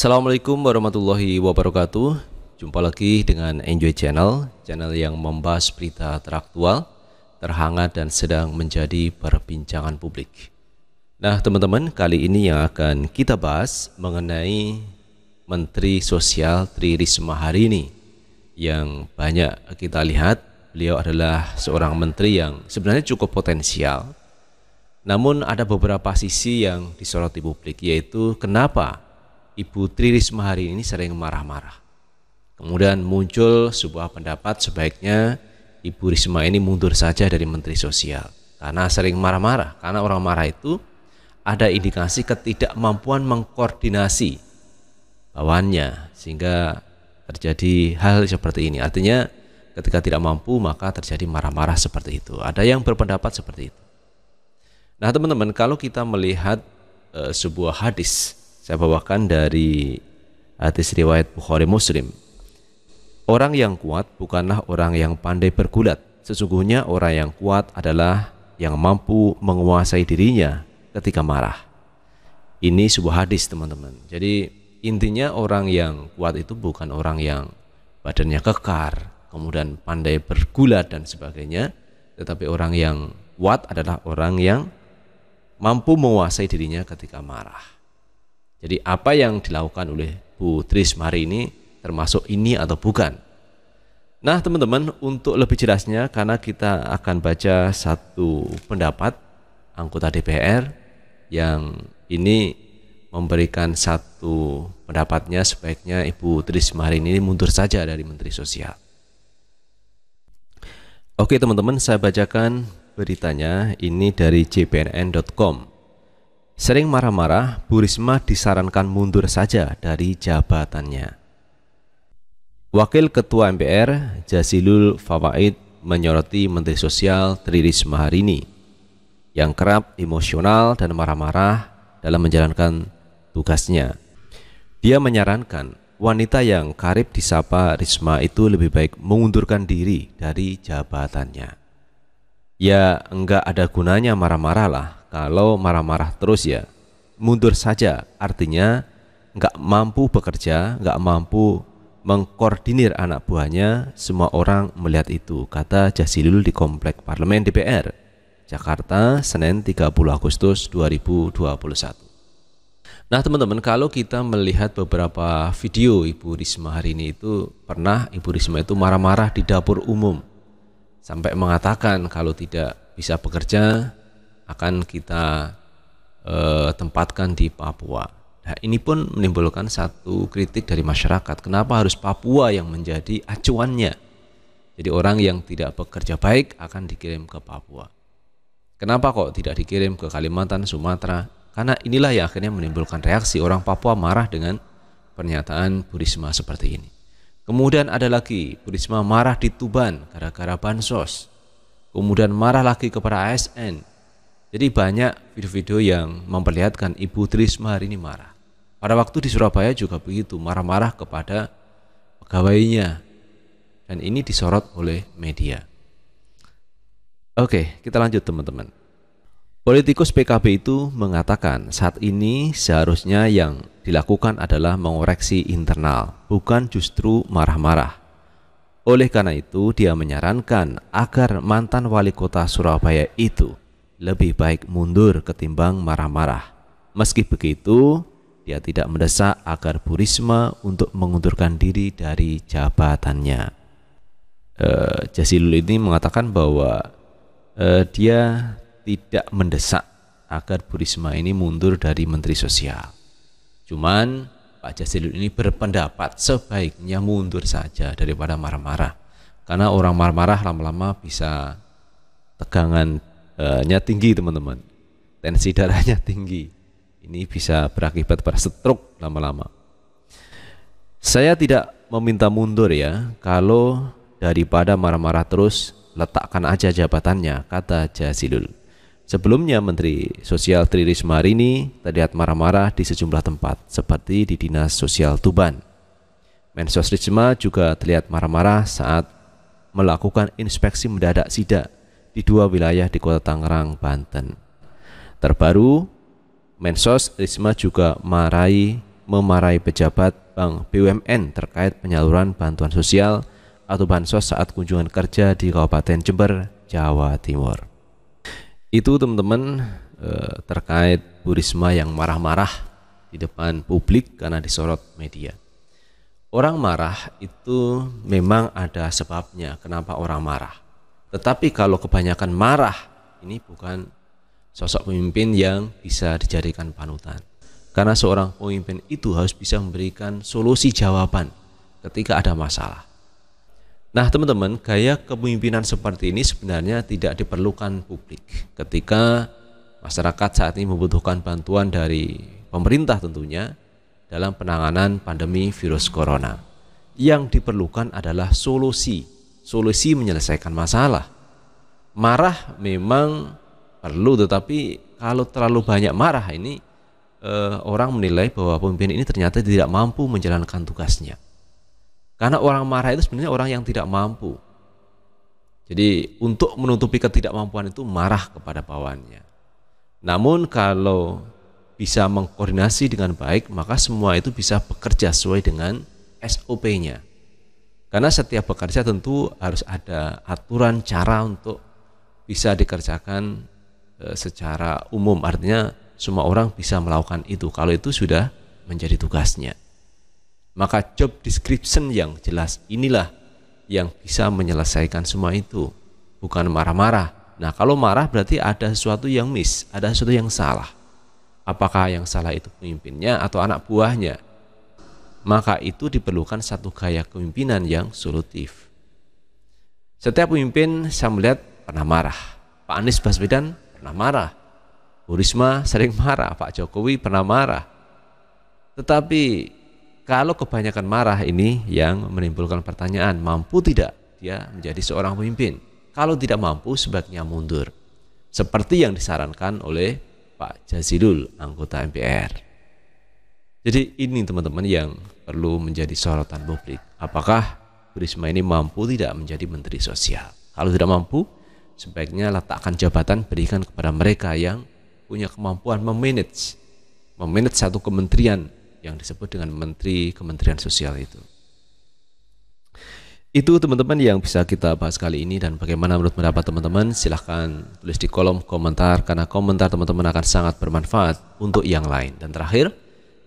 Assalamualaikum warahmatullahi wabarakatuh Jumpa lagi dengan Enjoy Channel Channel yang membahas berita teraktual Terhangat dan sedang menjadi perbincangan publik Nah teman-teman kali ini yang akan kita bahas Mengenai Menteri Sosial Tri Risma hari ini Yang banyak kita lihat Beliau adalah seorang menteri yang sebenarnya cukup potensial namun ada beberapa sisi yang disoroti publik yaitu kenapa Ibu Tri Risma hari ini sering marah-marah. Kemudian muncul sebuah pendapat sebaiknya Ibu Risma ini mundur saja dari Menteri Sosial. Karena sering marah-marah, karena orang marah itu ada indikasi ketidakmampuan mengkoordinasi bawahannya sehingga terjadi hal seperti ini. Artinya ketika tidak mampu maka terjadi marah-marah seperti itu. Ada yang berpendapat seperti itu. Nah, teman-teman, kalau kita melihat e, sebuah hadis saya bawakan dari hadis riwayat Bukhari Muslim. Orang yang kuat bukanlah orang yang pandai bergulat. Sesungguhnya orang yang kuat adalah yang mampu menguasai dirinya ketika marah. Ini sebuah hadis teman-teman. Jadi intinya orang yang kuat itu bukan orang yang badannya kekar, kemudian pandai bergulat dan sebagainya, tetapi orang yang kuat adalah orang yang mampu menguasai dirinya ketika marah. Jadi apa yang dilakukan oleh Bu Tris hari ini termasuk ini atau bukan. Nah teman-teman untuk lebih jelasnya karena kita akan baca satu pendapat anggota DPR yang ini memberikan satu pendapatnya sebaiknya Ibu Tris hari ini mundur saja dari Menteri Sosial. Oke teman-teman saya bacakan beritanya ini dari cpnn.com. Sering marah-marah, Bu Risma disarankan mundur saja dari jabatannya. Wakil Ketua MPR Jasilul Fawaid menyoroti Menteri Sosial Tri Risma hari ini yang kerap emosional dan marah-marah dalam menjalankan tugasnya. Dia menyarankan wanita yang karib disapa Risma itu lebih baik mengundurkan diri dari jabatannya. Ya enggak ada gunanya marah-marah lah kalau marah-marah terus ya mundur saja artinya nggak mampu bekerja nggak mampu mengkoordinir anak buahnya semua orang melihat itu kata Jasilul di Komplek Parlemen DPR Jakarta Senin 30 Agustus 2021 Nah teman-teman kalau kita melihat beberapa video Ibu Risma hari ini itu pernah Ibu Risma itu marah-marah di dapur umum sampai mengatakan kalau tidak bisa bekerja akan kita eh, tempatkan di Papua. Nah, ini pun menimbulkan satu kritik dari masyarakat. Kenapa harus Papua yang menjadi acuannya? Jadi orang yang tidak bekerja baik akan dikirim ke Papua. Kenapa kok tidak dikirim ke Kalimantan, Sumatera? Karena inilah yang akhirnya menimbulkan reaksi orang Papua marah dengan pernyataan Burisma seperti ini. Kemudian ada lagi Burisma marah di Tuban gara-gara bansos. Kemudian marah lagi kepada ASN jadi banyak video-video yang memperlihatkan Ibu Trisma hari ini marah. Pada waktu di Surabaya juga begitu, marah-marah kepada pegawainya. Dan ini disorot oleh media. Oke, kita lanjut teman-teman. Politikus PKB itu mengatakan saat ini seharusnya yang dilakukan adalah mengoreksi internal, bukan justru marah-marah. Oleh karena itu, dia menyarankan agar mantan wali kota Surabaya itu lebih baik mundur ketimbang marah-marah. Meski begitu, dia tidak mendesak agar Bu Risma untuk mengundurkan diri dari jabatannya. E, eh, Jasilul ini mengatakan bahwa e, dia tidak mendesak agar Bu Risma ini mundur dari Menteri Sosial. Cuman Pak Jasilul ini berpendapat sebaiknya mundur saja daripada marah-marah. Karena orang marah-marah lama-lama bisa tegangan darahnya eh, tinggi teman-teman tensi darahnya tinggi ini bisa berakibat pada stroke lama-lama saya tidak meminta mundur ya kalau daripada marah-marah terus letakkan aja jabatannya kata Jazilul Sebelumnya Menteri Sosial Tri Risma hari ini terlihat marah-marah di sejumlah tempat seperti di Dinas Sosial Tuban. Mensos Risma juga terlihat marah-marah saat melakukan inspeksi mendadak sidak di dua wilayah di Kota Tangerang, Banten. Terbaru, Mensos Risma juga marai memarai pejabat Bank BUMN terkait penyaluran bantuan sosial atau bansos saat kunjungan kerja di Kabupaten Jember, Jawa Timur. Itu teman-teman eh, terkait Bu Risma yang marah-marah di depan publik karena disorot media. Orang marah itu memang ada sebabnya kenapa orang marah. Tetapi kalau kebanyakan marah, ini bukan sosok pemimpin yang bisa dijadikan panutan. Karena seorang pemimpin itu harus bisa memberikan solusi jawaban ketika ada masalah. Nah, teman-teman, gaya kepemimpinan seperti ini sebenarnya tidak diperlukan publik ketika masyarakat saat ini membutuhkan bantuan dari pemerintah tentunya dalam penanganan pandemi virus corona. Yang diperlukan adalah solusi solusi menyelesaikan masalah. Marah memang perlu tetapi kalau terlalu banyak marah ini eh, orang menilai bahwa pemimpin ini ternyata tidak mampu menjalankan tugasnya. Karena orang marah itu sebenarnya orang yang tidak mampu. Jadi untuk menutupi ketidakmampuan itu marah kepada bawahannya. Namun kalau bisa mengkoordinasi dengan baik, maka semua itu bisa bekerja sesuai dengan SOP-nya. Karena setiap bekerja tentu harus ada aturan cara untuk bisa dikerjakan e, secara umum. Artinya semua orang bisa melakukan itu kalau itu sudah menjadi tugasnya. Maka job description yang jelas inilah yang bisa menyelesaikan semua itu. Bukan marah-marah. Nah, kalau marah berarti ada sesuatu yang miss, ada sesuatu yang salah. Apakah yang salah itu pemimpinnya atau anak buahnya? maka itu diperlukan satu gaya kepemimpinan yang solutif. Setiap pemimpin saya melihat pernah marah. Pak Anies Baswedan pernah marah. Bu Risma sering marah, Pak Jokowi pernah marah. Tetapi kalau kebanyakan marah ini yang menimbulkan pertanyaan, mampu tidak dia menjadi seorang pemimpin? Kalau tidak mampu sebaiknya mundur. Seperti yang disarankan oleh Pak Jazilul, anggota MPR. Jadi ini teman-teman yang perlu menjadi sorotan publik. Apakah Risma ini mampu tidak menjadi menteri sosial? Kalau tidak mampu, sebaiknya letakkan jabatan berikan kepada mereka yang punya kemampuan memanage memanage satu kementerian yang disebut dengan menteri kementerian sosial itu. Itu teman-teman yang bisa kita bahas kali ini dan bagaimana menurut pendapat teman-teman silahkan tulis di kolom komentar karena komentar teman-teman akan sangat bermanfaat untuk yang lain. Dan terakhir,